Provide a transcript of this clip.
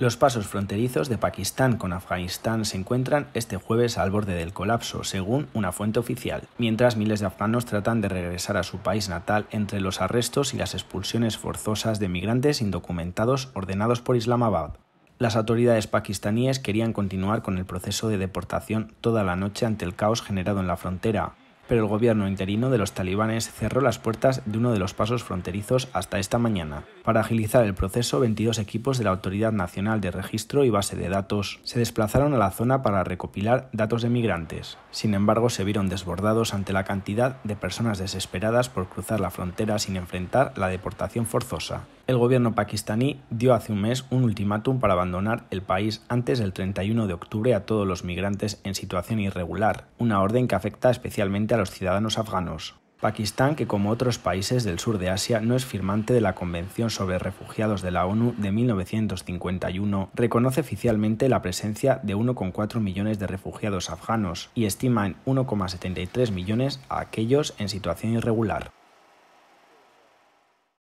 Los pasos fronterizos de Pakistán con Afganistán se encuentran este jueves al borde del colapso, según una fuente oficial, mientras miles de afganos tratan de regresar a su país natal entre los arrestos y las expulsiones forzosas de migrantes indocumentados ordenados por Islamabad. Las autoridades pakistaníes querían continuar con el proceso de deportación toda la noche ante el caos generado en la frontera, pero el gobierno interino de los talibanes cerró las puertas de uno de los pasos fronterizos hasta esta mañana. Para agilizar el proceso, 22 equipos de la Autoridad Nacional de Registro y Base de Datos se desplazaron a la zona para recopilar datos de migrantes. Sin embargo, se vieron desbordados ante la cantidad de personas desesperadas por cruzar la frontera sin enfrentar la deportación forzosa el gobierno pakistaní dio hace un mes un ultimátum para abandonar el país antes del 31 de octubre a todos los migrantes en situación irregular, una orden que afecta especialmente a los ciudadanos afganos. Pakistán, que como otros países del sur de Asia no es firmante de la Convención sobre Refugiados de la ONU de 1951, reconoce oficialmente la presencia de 1,4 millones de refugiados afganos y estima en 1,73 millones a aquellos en situación irregular.